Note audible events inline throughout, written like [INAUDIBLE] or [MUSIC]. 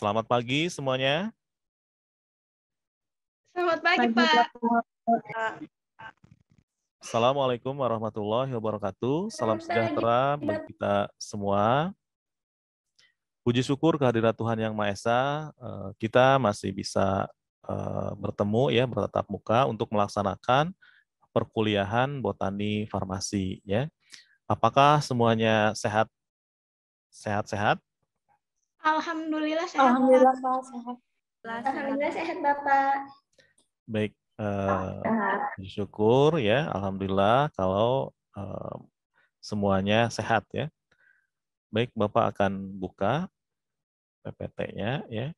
Selamat pagi semuanya. Selamat pagi, Pak. Assalamualaikum warahmatullahi wabarakatuh. Salam sejahtera bagi kita semua. Puji syukur kehadirat Tuhan Yang Maha Esa, eh, kita masih bisa eh, bertemu ya bertatap muka untuk melaksanakan perkuliahan botani farmasi ya. Apakah semuanya sehat sehat-sehat? Alhamdulillah sehat. Alhamdulillah Pak, sehat. Alhamdulillah sehat Bapak. Baik, uh, bersyukur ya, Alhamdulillah kalau uh, semuanya sehat ya. Baik, Bapak akan buka PPT-nya ya.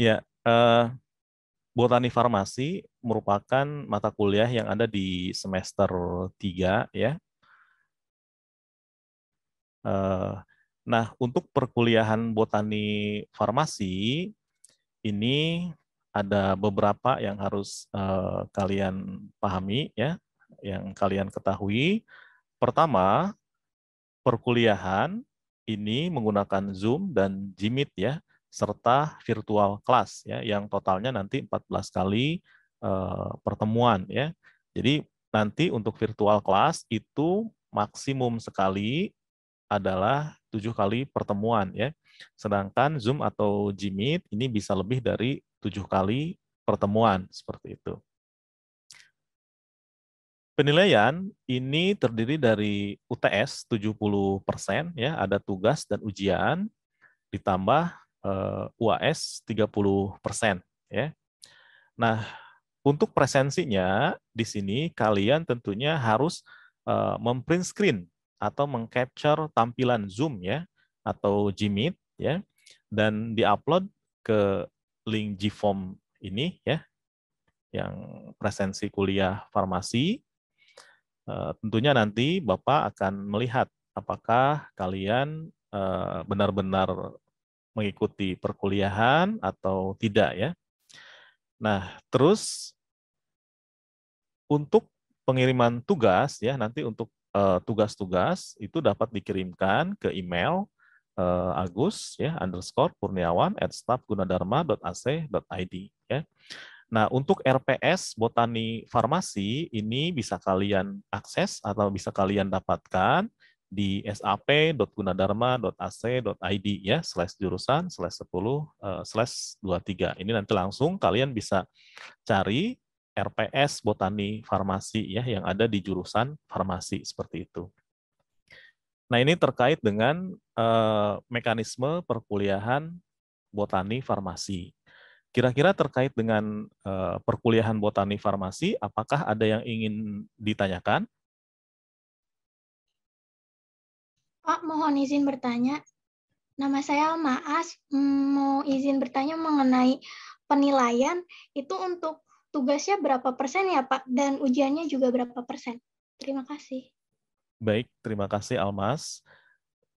Ya, uh, botani farmasi merupakan mata kuliah yang ada di semester 3 ya. Uh, nah, untuk perkuliahan botani farmasi ini ada beberapa yang harus uh, kalian pahami ya, yang kalian ketahui. Pertama, perkuliahan ini menggunakan Zoom dan Jimit ya serta virtual class ya yang totalnya nanti 14 kali eh, pertemuan ya. Jadi nanti untuk virtual class itu maksimum sekali adalah tujuh kali pertemuan ya. Sedangkan Zoom atau Jimit ini bisa lebih dari tujuh kali pertemuan seperti itu. Penilaian ini terdiri dari UTS 70% ya, ada tugas dan ujian ditambah uh, UAS 30%. Ya. Nah, untuk presensinya di sini kalian tentunya harus uh, memprint screen atau mengcapture tampilan Zoom ya atau Gmeet ya dan diupload ke link Gform ini ya yang presensi kuliah farmasi. Eh, tentunya nanti Bapak akan melihat apakah kalian eh, benar-benar mengikuti perkuliahan atau tidak ya. Nah, terus untuk pengiriman tugas ya nanti untuk eh, tugas-tugas uh, itu dapat dikirimkan ke email uh, agus ya underscore kurniawan at staffgunadarma.ac.id ya. Nah untuk RPS botani farmasi ini bisa kalian akses atau bisa kalian dapatkan di sap.gunadarma.ac.id ya, slash jurusan, slash 10, eh, slash 23. Ini nanti langsung kalian bisa cari RPS Botani Farmasi ya yang ada di jurusan farmasi seperti itu. Nah, ini terkait dengan eh, mekanisme perkuliahan botani farmasi. Kira-kira terkait dengan eh, perkuliahan botani farmasi, apakah ada yang ingin ditanyakan? Pak, mohon izin bertanya. Nama saya Maas, hmm, mau izin bertanya mengenai penilaian itu untuk tugasnya berapa persen ya Pak dan ujiannya juga berapa persen? Terima kasih. Baik, terima kasih Almas.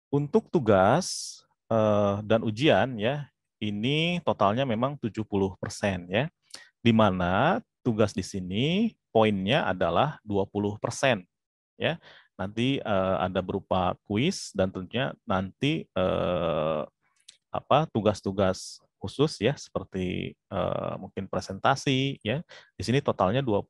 Untuk tugas uh, dan ujian ya, ini totalnya memang 70% ya. Di mana tugas di sini poinnya adalah 20% ya nanti uh, ada berupa kuis dan tentunya nanti uh, apa tugas-tugas khusus ya seperti uh, mungkin presentasi ya di sini totalnya 20%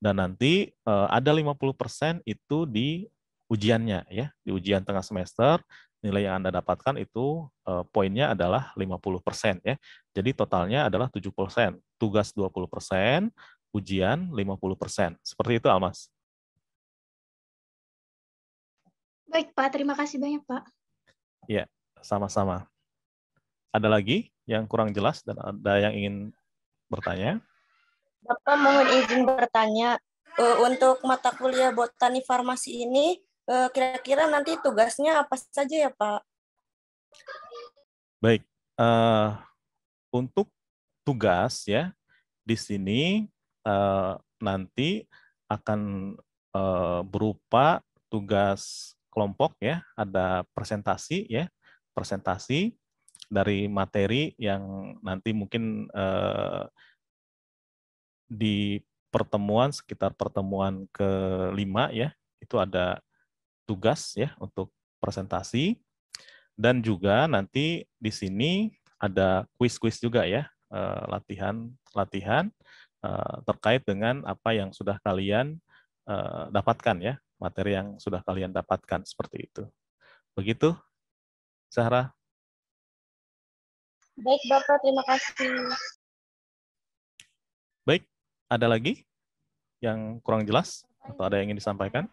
dan nanti uh, ada 50% itu di ujiannya ya di ujian tengah semester nilai yang Anda dapatkan itu eh, poinnya adalah 50% ya. Jadi totalnya adalah 70%, tugas 20%, ujian 50%. Seperti itu Almas. Baik Pak, terima kasih banyak Pak. Ya, sama-sama. Ada lagi yang kurang jelas dan ada yang ingin bertanya? Bapak mohon izin bertanya, eh, untuk mata kuliah botani farmasi ini, eh, kira-kira nanti tugasnya apa saja ya Pak? Baik, uh, untuk tugas ya di sini uh, nanti akan uh, berupa tugas kelompok ya, ada presentasi ya, presentasi dari materi yang nanti mungkin eh, di pertemuan sekitar pertemuan kelima ya, itu ada tugas ya untuk presentasi dan juga nanti di sini ada kuis-kuis juga ya, eh, latihan latihan eh, terkait dengan apa yang sudah kalian eh, dapatkan ya materi yang sudah kalian dapatkan seperti itu. Begitu, Zahra? Baik, Bapak. Terima kasih. Baik, ada lagi yang kurang jelas atau ada yang ingin disampaikan?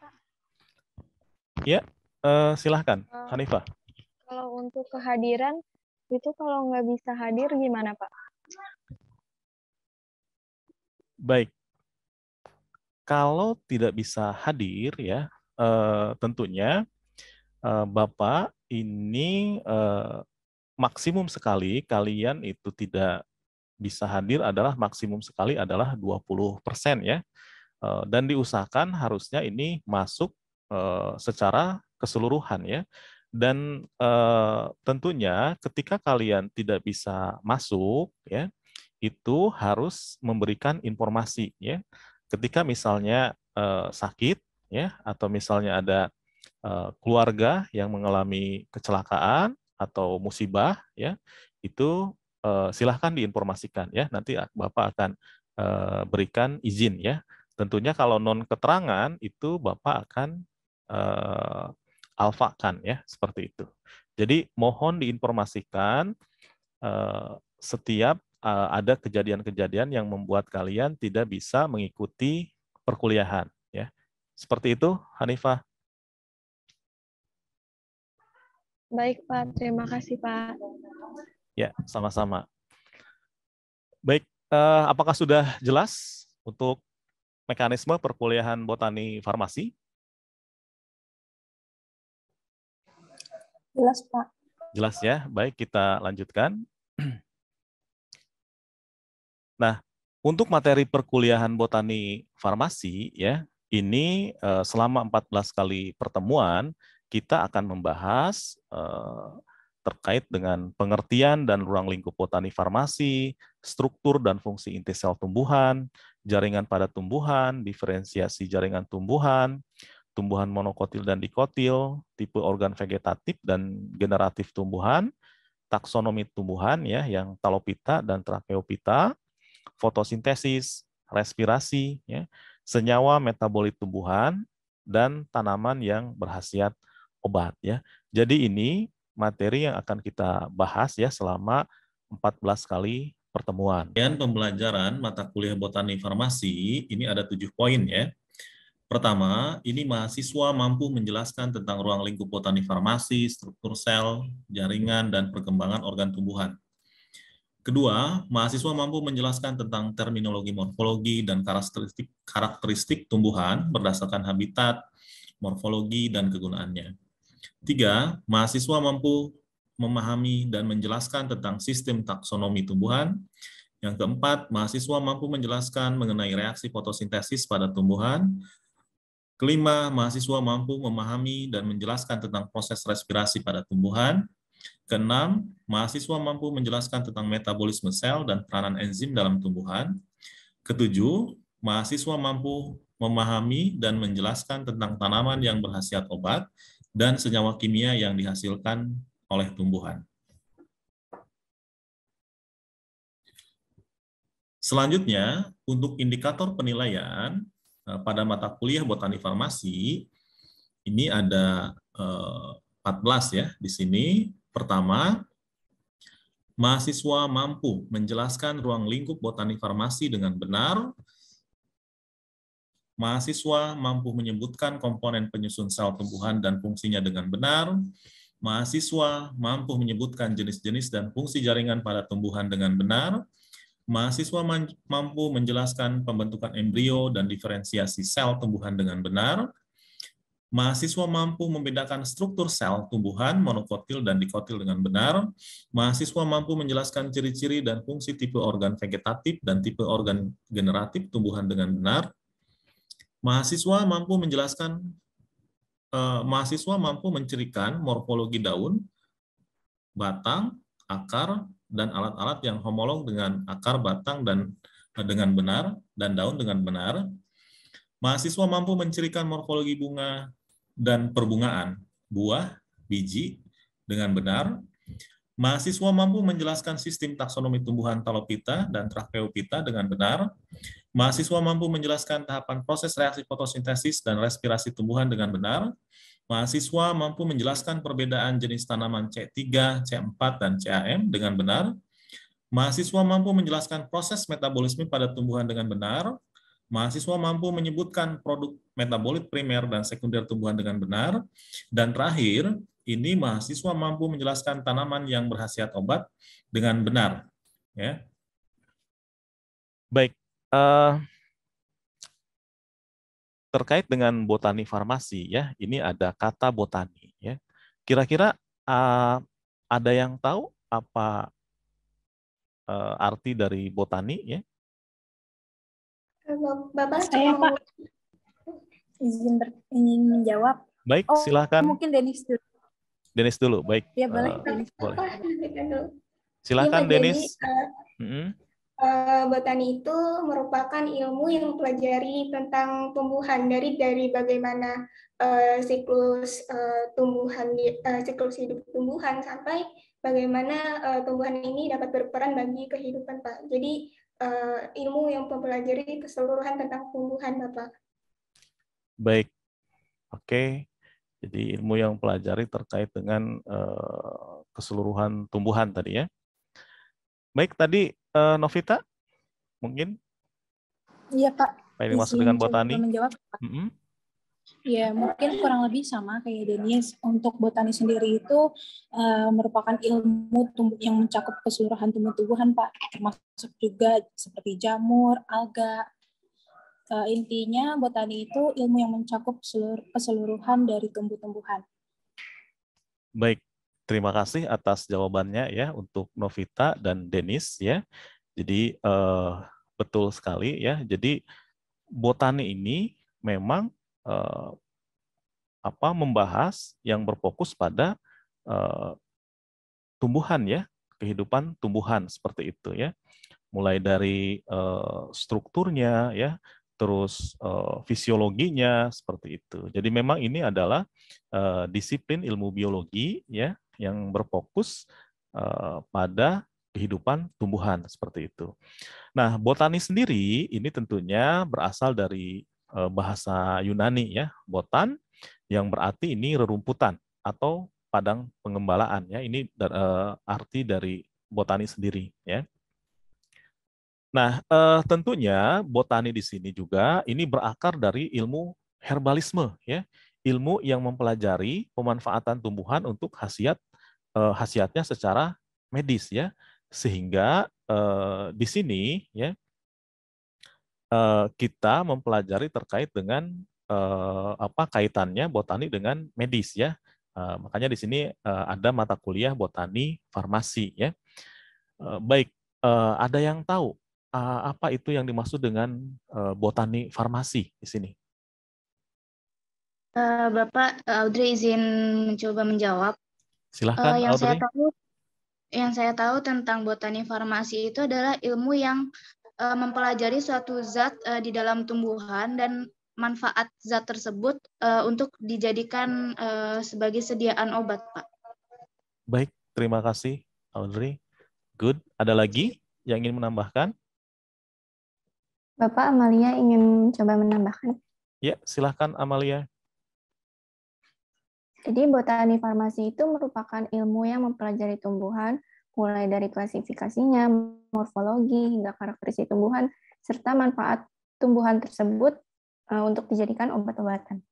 Ya, uh, silahkan, eh, Hanifah. Kalau untuk kehadiran, itu kalau nggak bisa hadir gimana, Pak? Baik, kalau tidak bisa hadir ya, uh, tentunya uh, Bapak ini uh, maksimum sekali kalian itu tidak bisa hadir adalah maksimum sekali adalah 20% ya. Dan diusahakan harusnya ini masuk secara keseluruhan ya. Dan tentunya ketika kalian tidak bisa masuk ya, itu harus memberikan informasi ya ketika misalnya uh, sakit ya atau misalnya ada uh, keluarga yang mengalami kecelakaan atau musibah ya itu uh, silahkan diinformasikan ya nanti bapak akan uh, berikan izin ya tentunya kalau non keterangan itu bapak akan eh, alfakan ya seperti itu jadi mohon diinformasikan uh, setiap Eh, ada kejadian-kejadian yang membuat kalian tidak bisa mengikuti perkuliahan ya. Seperti itu Hanifah. Baik, Pak. Terima kasih, Pak. Ya, sama-sama. Baik, eh, apakah sudah jelas untuk mekanisme perkuliahan botani farmasi? Jelas, Pak. Jelas ya. Baik, kita lanjutkan. Nah, untuk materi perkuliahan botani farmasi ya, ini eh, selama 14 kali pertemuan kita akan membahas eh, terkait dengan pengertian dan ruang lingkup botani farmasi, struktur dan fungsi inti sel tumbuhan, jaringan pada tumbuhan, diferensiasi jaringan tumbuhan, tumbuhan monokotil dan dikotil, tipe organ vegetatif dan generatif tumbuhan, taksonomi tumbuhan ya yang talopita dan tracheopita, fotosintesis, respirasi, ya, senyawa metabolit tumbuhan, dan tanaman yang berhasiat obat. Ya. Jadi ini materi yang akan kita bahas ya selama 14 kali pertemuan. Dan pembelajaran mata kuliah botani farmasi ini ada tujuh poin ya. Pertama, ini mahasiswa mampu menjelaskan tentang ruang lingkup botani farmasi, struktur sel, jaringan, dan perkembangan organ tumbuhan. Kedua, mahasiswa mampu menjelaskan tentang terminologi morfologi dan karakteristik, karakteristik tumbuhan berdasarkan habitat, morfologi, dan kegunaannya. Tiga, mahasiswa mampu memahami dan menjelaskan tentang sistem taksonomi tumbuhan. Yang keempat, mahasiswa mampu menjelaskan mengenai reaksi fotosintesis pada tumbuhan. Kelima, mahasiswa mampu memahami dan menjelaskan tentang proses respirasi pada tumbuhan. Keenam, mahasiswa mampu menjelaskan tentang metabolisme sel dan peranan enzim dalam tumbuhan. Ketujuh, mahasiswa mampu memahami dan menjelaskan tentang tanaman yang berhasiat obat dan senyawa kimia yang dihasilkan oleh tumbuhan. Selanjutnya, untuk indikator penilaian eh, pada mata kuliah botani farmasi, ini ada 14 eh, ya di sini. Pertama, mahasiswa mampu menjelaskan ruang lingkup botani farmasi dengan benar. Mahasiswa mampu menyebutkan komponen penyusun sel tumbuhan dan fungsinya dengan benar. Mahasiswa mampu menyebutkan jenis-jenis dan fungsi jaringan pada tumbuhan dengan benar. Mahasiswa mampu menjelaskan pembentukan embrio dan diferensiasi sel tumbuhan dengan benar mahasiswa mampu membedakan struktur sel tumbuhan monokotil dan dikotil dengan benar, mahasiswa mampu menjelaskan ciri-ciri dan fungsi tipe organ vegetatif dan tipe organ generatif tumbuhan dengan benar, mahasiswa mampu menjelaskan eh, mahasiswa mampu mencirikan morfologi daun, batang, akar, dan alat-alat yang homolog dengan akar, batang, dan eh, dengan benar, dan daun dengan benar, Mahasiswa mampu mencirikan morfologi bunga dan perbungaan, buah, biji, dengan benar. Mahasiswa mampu menjelaskan sistem taksonomi tumbuhan talopita dan tracheopita dengan benar. Mahasiswa mampu menjelaskan tahapan proses reaksi fotosintesis dan respirasi tumbuhan dengan benar. Mahasiswa mampu menjelaskan perbedaan jenis tanaman C3, C4, dan CAM dengan benar. Mahasiswa mampu menjelaskan proses metabolisme pada tumbuhan dengan benar mahasiswa mampu menyebutkan produk metabolit primer dan sekunder tumbuhan dengan benar, dan terakhir, ini mahasiswa mampu menjelaskan tanaman yang berhasiat obat dengan benar. Ya. Baik. Uh, terkait dengan botani farmasi ya, ini ada kata botani ya. Kira-kira uh, ada yang tahu apa uh, arti dari botani ya? Bapak saya Pak izin ber, ingin menjawab. Baik, oh, silakan. Mungkin Denis dulu. Denis dulu, baik. Ya boleh. Uh, Denis. boleh. Silakan ya, Denis. uh, mm -hmm. uh, botani itu merupakan ilmu yang pelajari tentang tumbuhan dari dari bagaimana uh, siklus uh, tumbuhan uh, siklus hidup tumbuhan sampai bagaimana uh, tumbuhan ini dapat berperan bagi kehidupan Pak. Jadi uh, ilmu yang mempelajari keseluruhan tentang tumbuhan, Bapak. Baik. Oke. Okay. Jadi ilmu yang pelajari terkait dengan uh, keseluruhan tumbuhan tadi ya. Baik, tadi uh, Novita mungkin? Iya, Pak. Apa yang dimaksud dengan botani? Menjawab, Pak. Mm -hmm. Ya, mungkin kurang lebih sama kayak Denis. Untuk botani sendiri itu uh, merupakan ilmu tumbuh yang mencakup keseluruhan tumbuh-tumbuhan, Pak. Termasuk juga seperti jamur, alga. Uh, intinya botani itu ilmu yang mencakup seluruh, keseluruhan dari tumbuh-tumbuhan. Baik, terima kasih atas jawabannya ya untuk Novita dan Denis ya. Jadi uh, betul sekali ya. Jadi botani ini memang eh, apa membahas yang berfokus pada eh, tumbuhan ya, kehidupan tumbuhan seperti itu ya. Mulai dari eh, strukturnya ya, terus eh, fisiologinya seperti itu. Jadi memang ini adalah eh, disiplin ilmu biologi ya yang berfokus eh, pada kehidupan tumbuhan seperti itu. Nah, botani sendiri ini tentunya berasal dari Eh, bahasa Yunani ya, botan yang berarti ini rerumputan atau padang pengembalaan ya. Ini eh, arti dari botani sendiri ya. Nah, eh, tentunya botani di sini juga ini berakar dari ilmu herbalisme ya, ilmu yang mempelajari pemanfaatan tumbuhan untuk khasiat khasiatnya secara medis ya. Sehingga di sini ya Eh, kita mempelajari terkait dengan uh, apa kaitannya botani dengan medis ya. Uh, makanya di sini uh, ada mata kuliah botani farmasi ya. Uh, baik, uh, ada yang tahu uh, apa itu yang dimaksud dengan uh, botani farmasi di sini? Bapak Audrey izin mencoba menjawab. Silahkan. yang Audrey. saya tahu, yang saya tahu tentang botani farmasi itu adalah ilmu yang Eh, mempelajari suatu zat uh, di dalam tumbuhan dan manfaat zat tersebut uh, untuk dijadikan uh, sebagai sediaan obat, Pak. Baik, terima kasih Audrey. Good. Ada lagi yang ingin menambahkan? Bapak Amalia ingin coba menambahkan. Ya, silahkan Amalia. Jadi botani farmasi itu merupakan ilmu yang mempelajari tumbuhan, mulai dari klasifikasinya, morfologi, hingga karakteristik tumbuhan, serta manfaat tumbuhan tersebut eh, untuk dijadikan obat-obatan.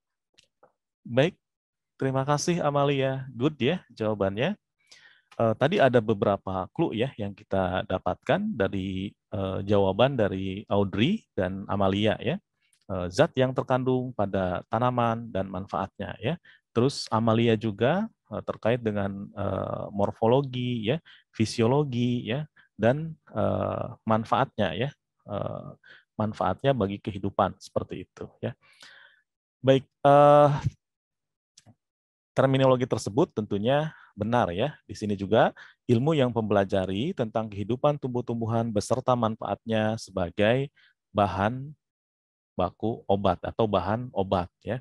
Baik, terima kasih Amalia. Good ya jawabannya. Eh, tadi ada beberapa clue ya yang kita dapatkan dari eh, jawaban dari Audrey dan Amalia ya. zat yang terkandung pada tanaman dan manfaatnya ya. Terus Amalia juga terkait dengan morfologi ya fisiologi ya dan uh, manfaatnya ya uh, manfaatnya bagi kehidupan seperti itu ya baik uh, terminologi tersebut tentunya benar ya di sini juga ilmu yang mempelajari tentang kehidupan tumbuh-tumbuhan beserta manfaatnya sebagai bahan baku obat atau bahan obat ya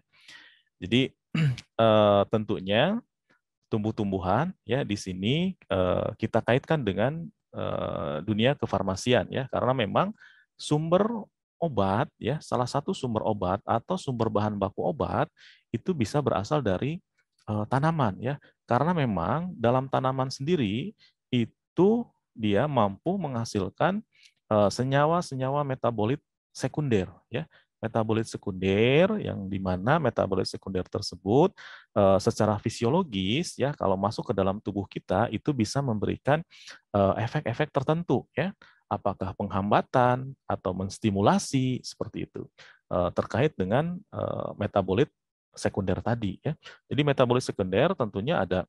jadi [CLEARS THROAT] tentunya tumbuh-tumbuhan ya di sini eh, kita kaitkan dengan eh, dunia kefarmasian ya karena memang sumber obat ya salah satu sumber obat atau sumber bahan baku obat itu bisa berasal dari eh, tanaman ya karena memang dalam tanaman sendiri itu dia mampu menghasilkan senyawa-senyawa metabolit sekunder ya metabolit sekunder yang dimana metabolit sekunder tersebut eh, secara fisiologis ya kalau masuk ke dalam tubuh kita itu bisa memberikan eh, efek-efek tertentu ya apakah penghambatan atau menstimulasi seperti itu eh, terkait dengan metabolit sekunder tadi ya jadi metabolit sekunder tentunya ada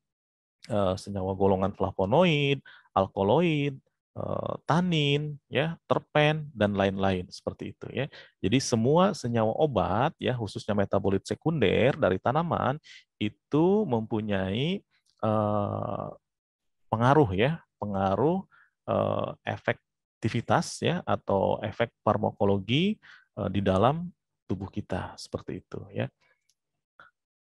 senyawa golongan flavonoid alkaloid Eh, tanin, ya, terpen dan lain-lain seperti itu ya. Jadi semua senyawa obat ya khususnya metabolit sekunder dari tanaman itu mempunyai eh, pengaruh ya, pengaruh eh, efektivitas ya atau efek farmakologi eh, di dalam tubuh kita seperti itu ya.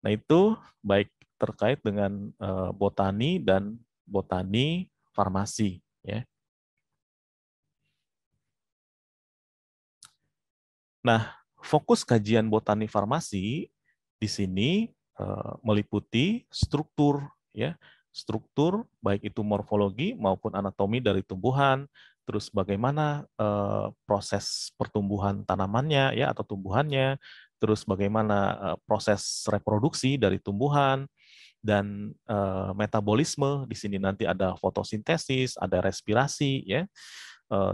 Nah, itu baik terkait dengan eh, botani dan botani farmasi ya. Nah, fokus kajian botani farmasi di sini eh, meliputi struktur ya, struktur baik itu morfologi maupun anatomi dari tumbuhan, terus bagaimana eh, proses pertumbuhan tanamannya ya atau tumbuhannya, terus bagaimana eh, proses reproduksi dari tumbuhan dan metabolisme di sini nanti ada fotosintesis, ada respirasi ya.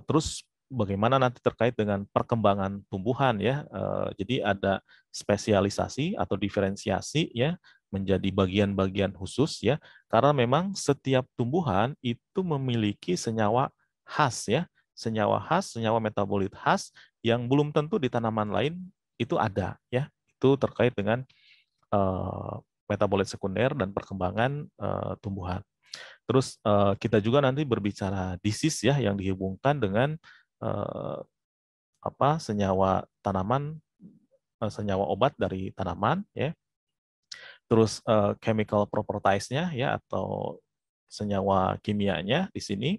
terus bagaimana nanti terkait dengan perkembangan tumbuhan ya. Eh, jadi ada spesialisasi atau diferensiasi ya menjadi bagian-bagian khusus ya karena memang setiap tumbuhan itu memiliki senyawa khas ya senyawa khas senyawa metabolit khas yang belum tentu di tanaman lain itu ada ya itu terkait dengan eh, metabolit sekunder dan perkembangan eh, tumbuhan terus kita juga nanti berbicara disease ya yang dihubungkan dengan eh, apa senyawa tanaman eh, senyawa obat dari tanaman ya terus eh, chemical propertiesnya ya atau senyawa kimianya di sini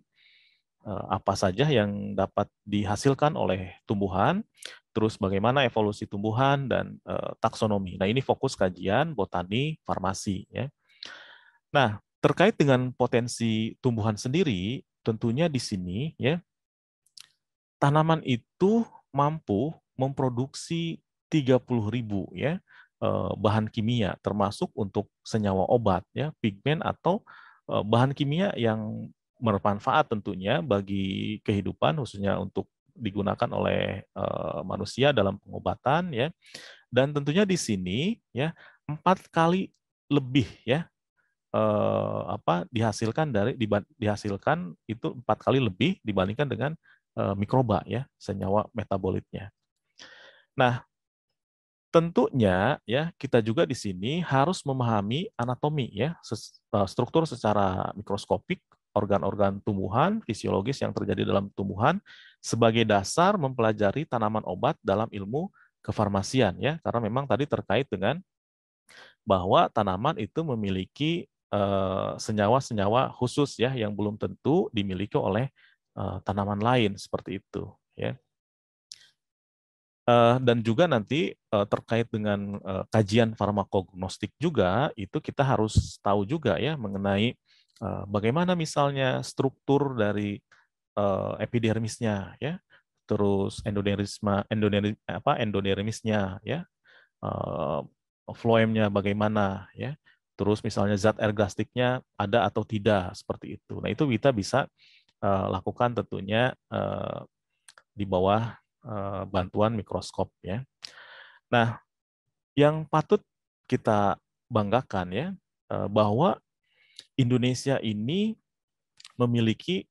eh, apa saja yang dapat dihasilkan oleh tumbuhan terus bagaimana evolusi tumbuhan dan eh, taksonomi nah ini fokus kajian botani farmasi ya nah terkait dengan potensi tumbuhan sendiri tentunya di sini ya tanaman itu mampu memproduksi 30 ribu ya eh, bahan kimia termasuk untuk senyawa obat ya pigmen atau eh, bahan kimia yang bermanfaat tentunya bagi kehidupan khususnya untuk digunakan oleh eh, manusia dalam pengobatan ya dan tentunya di sini ya empat kali lebih ya apa dihasilkan dari dihasilkan itu empat kali lebih dibandingkan dengan Eh, mikroba ya, senyawa metabolitnya. Nah, tentunya ya kita juga di sini harus memahami anatomi ya, eh, struktur secara mikroskopik organ-organ tumbuhan fisiologis yang terjadi dalam tumbuhan sebagai dasar mempelajari tanaman obat dalam ilmu kefarmasian ya, karena memang tadi terkait dengan bahwa tanaman itu memiliki eh, senyawa-senyawa khusus ya yang belum tentu dimiliki oleh Eh, tanaman lain seperti itu ya eh, dan juga nanti eh, terkait dengan kajian farmakognostik juga itu kita harus tahu juga ya mengenai bagaimana misalnya struktur dari epidermisnya ya terus endodermisma endoderm, apa endodermisnya ya floemnya bagaimana ya terus misalnya zat ergastiknya ada atau tidak seperti itu nah itu kita bisa Eh, lakukan tentunya eh, di bawah eh, bantuan mikroskop ya. Nah, yang patut kita banggakan ya bahwa Indonesia ini memiliki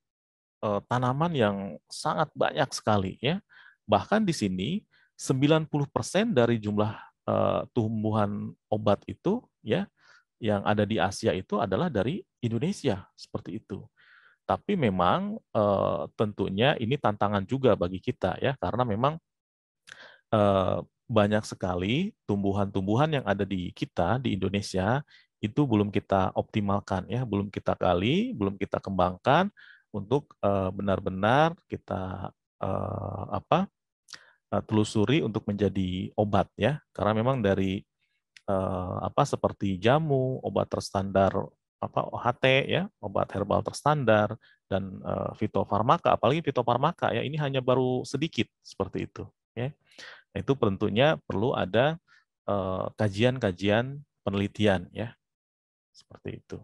tanaman yang sangat banyak sekali ya. Bahkan di sini 90% dari jumlah tumbuhan obat itu ya yang ada di Asia itu adalah dari Indonesia seperti itu. Tapi memang uh, tentunya ini tantangan juga bagi kita ya karena memang uh, banyak sekali tumbuhan-tumbuhan yang ada di kita di Indonesia itu belum kita optimalkan ya, belum kita kali, belum kita kembangkan untuk eh, benar-benar uh, kita apa telusuri untuk menjadi obat ya karena memang dari uh, apa seperti jamu obat terstandar apa OHT ya obat herbal terstandar dan uh, fitofarmaka apalagi fitofarmaka ya ini hanya baru sedikit seperti itu ya nah, itu tentunya perlu ada eh, kajian-kajian uh, penelitian ya seperti itu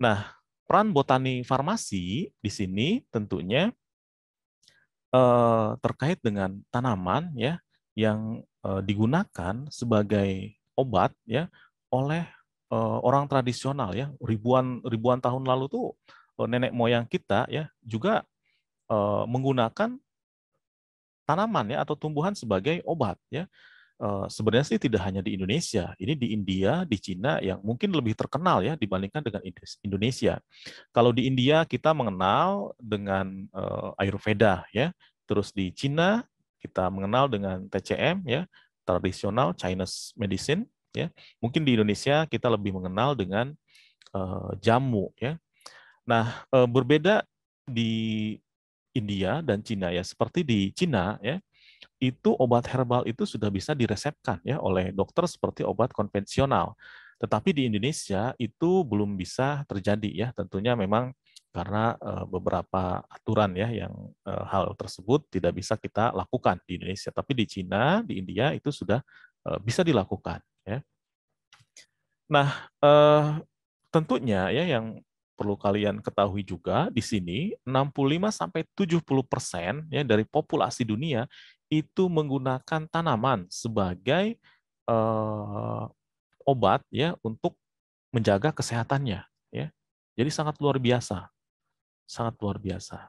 nah peran botani farmasi di sini tentunya uh, terkait dengan tanaman ya yang uh, digunakan sebagai obat ya oleh Eh, orang tradisional ya ribuan ribuan tahun lalu tuh eh, nenek moyang kita ya juga eh, menggunakan tanaman ya atau tumbuhan sebagai obat ya sebenarnya sih tidak hanya di Indonesia ini di India di Cina yang mungkin lebih terkenal ya dibandingkan dengan Indonesia kalau di India kita mengenal dengan Ayurveda ya terus di Cina kita mengenal dengan TCM ya tradisional Chinese medicine ya. Mungkin di Indonesia kita lebih mengenal dengan uh, jamu ya. Nah, uh, berbeda di India dan Cina ya. Seperti di Cina ya, itu obat herbal itu sudah bisa diresepkan ya oleh dokter seperti obat konvensional. Tetapi di Indonesia itu belum bisa terjadi ya. Tentunya memang karena eh, beberapa aturan ya yang hal tersebut tidak bisa kita lakukan di Indonesia. Tapi di Cina, di India itu sudah bisa dilakukan. Ya. Nah, eh, tentunya ya yang perlu kalian ketahui juga di sini 65 sampai 70% ya dari populasi dunia itu menggunakan tanaman sebagai eh, obat ya untuk menjaga kesehatannya ya. Jadi sangat luar biasa. Sangat luar biasa.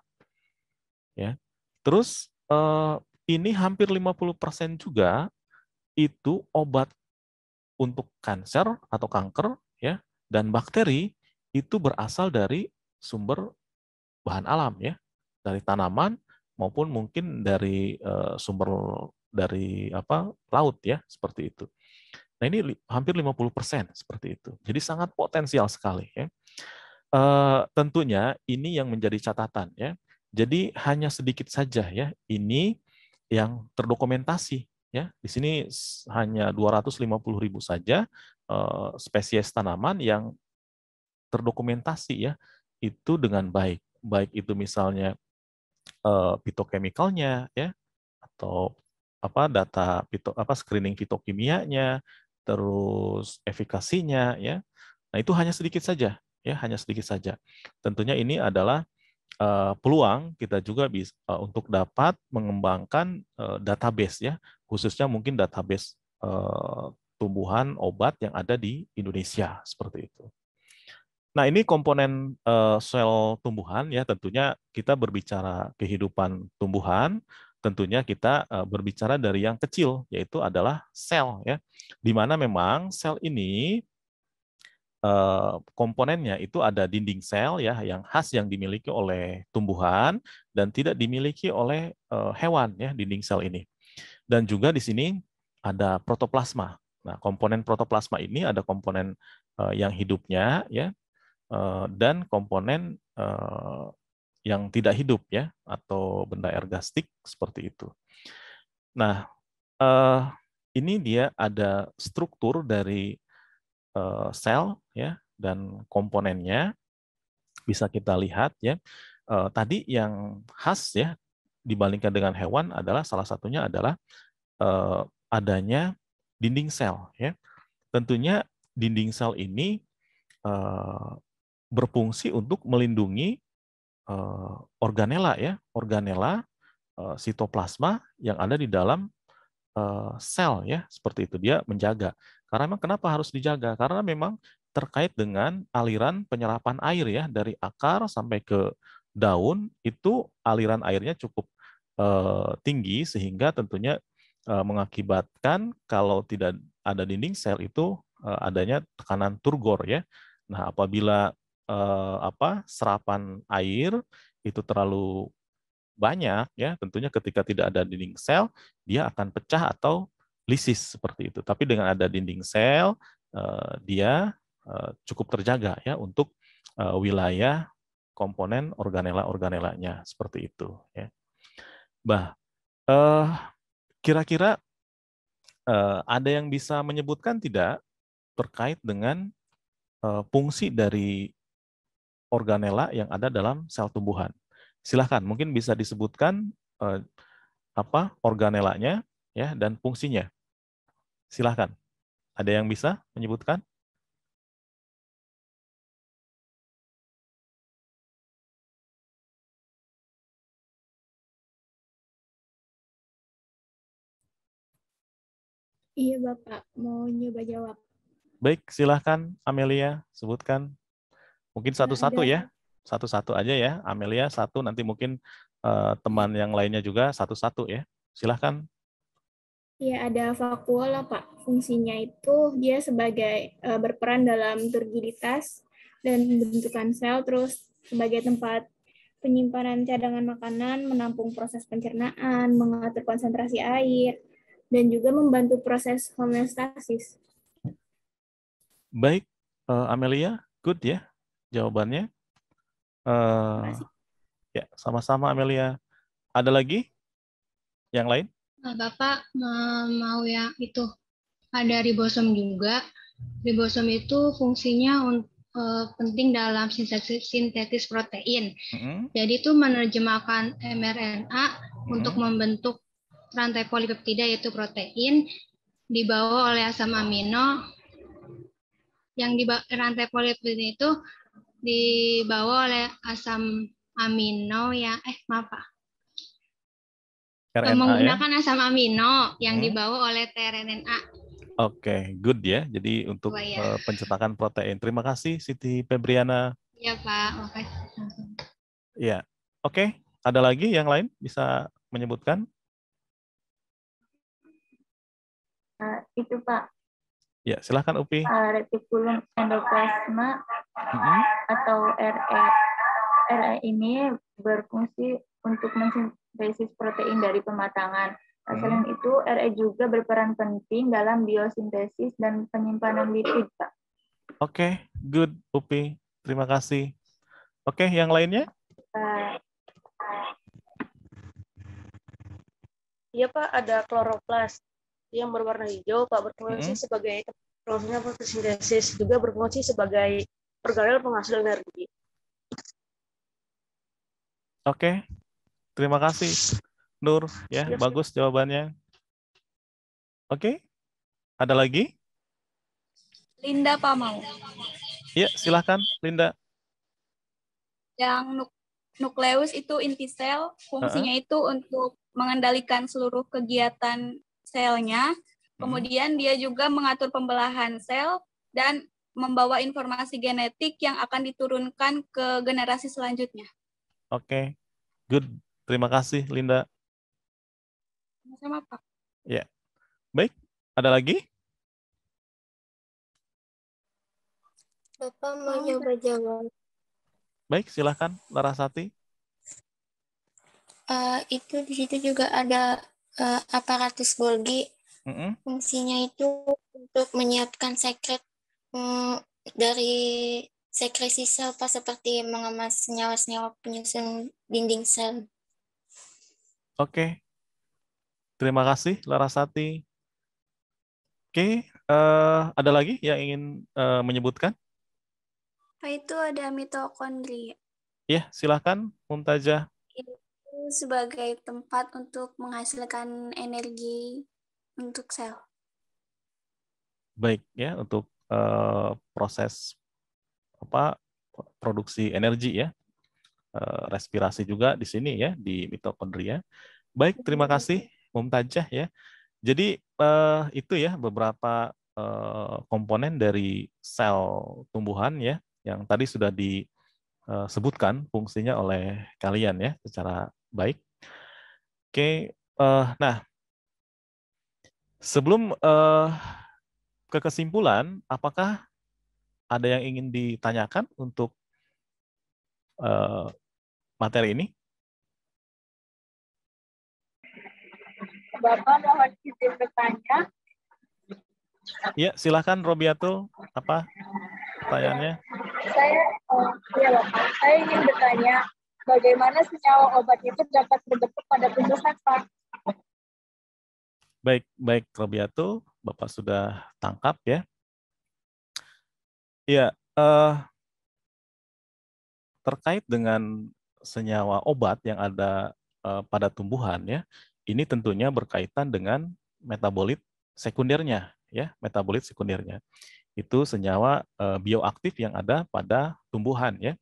Ya. Terus eh, ini hampir 50% juga itu obat untuk kanker atau kanker ya dan bakteri itu berasal dari sumber bahan alam ya dari tanaman maupun mungkin dari e, sumber dari apa laut ya seperti itu. Nah ini hampir 50% seperti itu. Jadi sangat potensial sekali ya. E, tentunya ini yang menjadi catatan ya. Jadi hanya sedikit saja ya ini yang terdokumentasi Ya, di sini hanya 250 ribu saja uh, spesies tanaman yang terdokumentasi ya itu dengan baik. Baik itu misalnya eh, ya atau apa data fito, apa screening fitokimianya, terus efikasinya ya. Nah, itu hanya sedikit saja ya, hanya sedikit saja. Tentunya ini adalah uh, peluang kita juga bisa uh, eh, untuk dapat mengembangkan uh, database ya, khususnya mungkin database eh, tumbuhan obat yang ada di Indonesia seperti itu. Nah, ini komponen eh, sel tumbuhan ya tentunya kita berbicara kehidupan tumbuhan, tentunya kita eh, berbicara dari yang kecil yaitu adalah sel ya. Di mana memang sel ini komponennya itu ada dinding sel ya yang khas yang dimiliki oleh tumbuhan dan tidak dimiliki oleh hewan ya dinding sel ini. Dan juga di sini ada protoplasma. Nah, komponen protoplasma ini ada komponen uh, yang hidupnya ya uh, dan komponen uh, yang tidak hidup ya atau benda ergastik seperti itu. Nah, uh, ini dia ada struktur dari uh, sel ya dan komponennya bisa kita lihat ya. Uh, tadi yang khas ya dibandingkan dengan hewan adalah salah satunya adalah uh, adanya dinding sel ya. Tentunya dinding sel ini uh, berfungsi untuk melindungi uh, organela ya, organela uh, sitoplasma yang ada di dalam uh, sel ya, seperti itu dia menjaga. Karena memang kenapa harus dijaga? Karena memang terkait dengan aliran penyerapan air ya dari akar sampai ke daun itu aliran airnya cukup Eh, tinggi sehingga tentunya eh, mengakibatkan kalau tidak ada dinding sel itu eh, adanya tekanan turgor ya. Nah, apabila apa serapan air itu terlalu banyak ya tentunya ketika tidak ada dinding sel dia akan pecah atau lisis seperti itu tapi dengan ada dinding sel dia cukup terjaga ya untuk wilayah komponen organela organelanya seperti itu ya Bah, uh, kira-kira uh, ada yang bisa menyebutkan tidak terkait dengan uh, fungsi dari organela yang ada dalam sel tumbuhan? Silahkan, mungkin bisa disebutkan uh, apa organelanya ya dan fungsinya. Silahkan. Ada yang bisa menyebutkan? Iya Bapak, mau nyoba jawab. Baik, silahkan Amelia, sebutkan. Mungkin nah, satu-satu ya, satu-satu aja ya. Amelia satu, nanti mungkin uh, teman yang lainnya juga satu-satu ya. Silahkan. Iya, ada vakuola Pak. Fungsinya itu dia sebagai uh, berperan dalam turgiditas dan pembentukan sel, terus sebagai tempat penyimpanan cadangan makanan, menampung proses pencernaan, mengatur konsentrasi air, dan juga membantu proses homeostasis. Baik, uh, Amelia, good ya jawabannya. Uh, ya, sama-sama Amelia. Ada lagi yang lain? Nah, Bapak mau ya itu ada ribosom juga. Ribosom itu fungsinya untuk eh, penting dalam sintesis, sintesis protein. Mm -hmm. Jadi itu menerjemahkan mRNA mm -hmm. untuk mm-hmm. membentuk rantai polipeptida yaitu protein dibawa oleh asam amino yang di rantai polipeptida itu dibawa oleh asam amino ya eh maaf Pak. RNA, ya? menggunakan ya? asam amino yang hmm. dibawa oleh tRNA. Oke, okay, good ya. Jadi untuk oh, ya. pencetakan protein. Terima kasih Siti Febriana. Iya Pak, makasih. Iya, oke. Okay. Ada lagi yang lain bisa menyebutkan? itu Pak. Ya, silahkan Upi. Uh, retikulum endoplasma mm -hmm. atau RE. RE ini berfungsi untuk mensintesis protein dari pematangan. Hmm. Selain itu, RE juga berperan penting dalam biosintesis dan penyimpanan lipid, Pak. Oke, okay, good, Upi. Terima kasih. Oke, okay, yang lainnya? Iya, Pak. Ada kloroplas yang berwarna hijau Pak berfungsi hmm. sebagai prosesnya fotosintesis juga berfungsi sebagai pergerakan penghasil energi. Oke, okay. terima kasih Nur ya, yes. Iya, bagus jawabannya. Oke, okay. ada lagi? Linda Pak mau. Iya silahkan Linda. Yang nuk nukleus itu inti sel, fungsinya uh -huh. itu untuk mengendalikan seluruh kegiatan selnya. Kemudian dia juga mengatur pembelahan sel dan membawa informasi genetik yang akan diturunkan ke generasi selanjutnya. Oke, okay. good. Terima kasih, Linda. Sama-sama, Pak. Ya, baik. Ada lagi? Bapak mau coba jawab. Baik, silahkan, Larasati. Uh, itu di situ juga ada uh, aparatus Golgi. Mm-hmm. Fungsinya itu untuk menyiapkan sekret um, dari sekresi sel pas seperti mengemas senyawa-senyawa penyusun dinding sel. Oke. Okay. Terima kasih Larasati. Oke, okay. uh, eh, ada lagi yang ingin uh, menyebutkan? Itu ada mitokondria. Ya, yeah, silahkan Muntajah. Iya sebagai tempat untuk menghasilkan energi untuk sel. Baik ya untuk uh, proses apa produksi energi ya uh, respirasi juga di sini ya di mitokondria. Baik terima kasih Mumtajah ya. Jadi uh, itu ya beberapa uh, komponen dari sel tumbuhan ya yang tadi sudah disebutkan fungsinya oleh kalian ya secara Baik. Oke, uh, nah sebelum uh, ke kesimpulan, apakah ada yang ingin ditanyakan untuk uh, materi ini? Bapak mohon izin bertanya. Ya, silakan Robiatul. Apa pertanyaannya? Saya, oh, ya Bapak, saya ingin bertanya bagaimana senyawa obat itu dapat berbentuk pada tubuh sampah. Kan, baik, baik Robiato, Bapak sudah tangkap ya. Ya, eh, terkait dengan senyawa obat yang ada eh, pada tumbuhan ya, ini tentunya berkaitan dengan metabolit sekundernya ya, metabolit sekundernya. Itu senyawa eh, bioaktif yang ada pada tumbuhan ya.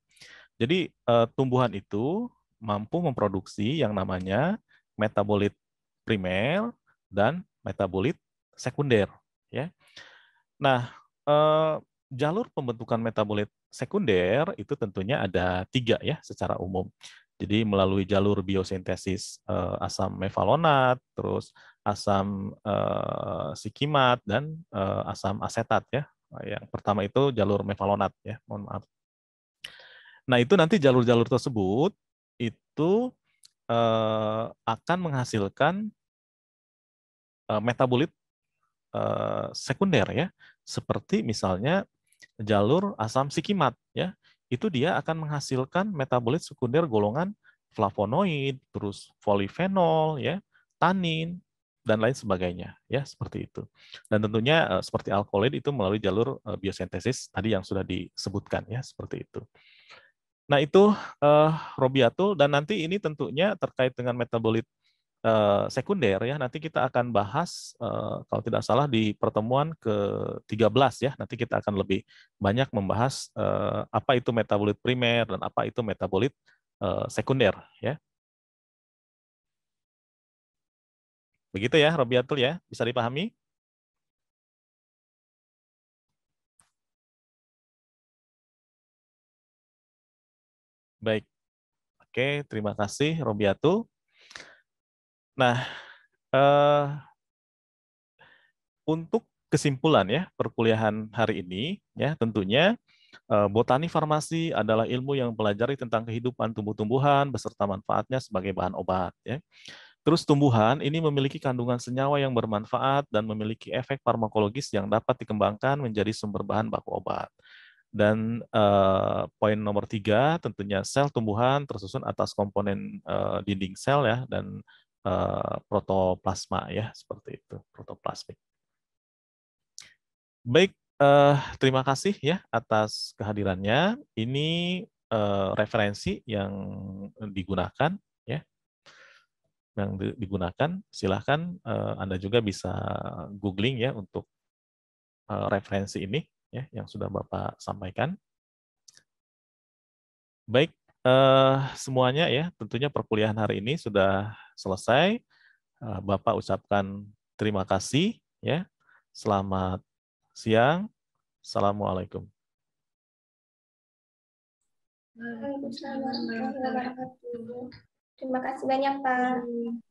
Jadi uh, tumbuhan itu mampu memproduksi yang namanya metabolit primer dan metabolit sekunder. Ya. Nah, uh, jalur pembentukan metabolit sekunder itu tentunya ada tiga ya secara umum. Jadi melalui jalur biosintesis uh, asam mevalonat, terus asam uh, sikimat dan uh, asam asetat ya. Yang pertama itu jalur mevalonat ya, mohon maaf Nah, itu nanti jalur-jalur tersebut itu uh, akan menghasilkan uh, metabolit uh, sekunder ya, seperti misalnya jalur asam sikimat ya. Itu dia akan menghasilkan metabolit sekunder golongan flavonoid, terus polifenol ya, tanin dan lain sebagainya ya seperti itu dan tentunya seperti alkaloid itu melalui jalur biosintesis tadi yang sudah disebutkan ya seperti itu Nah itu uh, Robiatul dan nanti ini tentunya terkait dengan metabolit uh, sekunder ya. Nanti kita akan bahas uh, kalau tidak salah di pertemuan ke-13 ya. Nanti kita akan lebih banyak membahas uh, apa itu metabolit primer dan apa itu metabolit uh, sekunder ya. Begitu ya Robiatul ya, bisa dipahami? Baik. Oke, terima kasih Robiatu. Nah, eh, untuk kesimpulan ya perkuliahan hari ini ya tentunya eh, botani farmasi adalah ilmu yang mempelajari tentang kehidupan tumbuh-tumbuhan beserta manfaatnya sebagai bahan obat ya. Terus tumbuhan ini memiliki kandungan senyawa yang bermanfaat dan memiliki efek farmakologis yang dapat dikembangkan menjadi sumber bahan baku obat. Dan uh, poin nomor tiga tentunya sel tumbuhan tersusun atas komponen uh, dinding sel ya dan uh, protoplasma ya seperti itu protoplasmik. Baik, uh, terima kasih ya atas kehadirannya. Ini uh, referensi yang digunakan ya. Yang digunakan, silahkan uh, Anda juga bisa googling ya untuk uh, referensi ini ya yang sudah Bapak sampaikan. Baik, eh, semuanya ya, tentunya perkuliahan hari ini sudah selesai. Eh, Bapak ucapkan terima kasih ya. Selamat siang. Assalamualaikum. Terima kasih banyak Pak.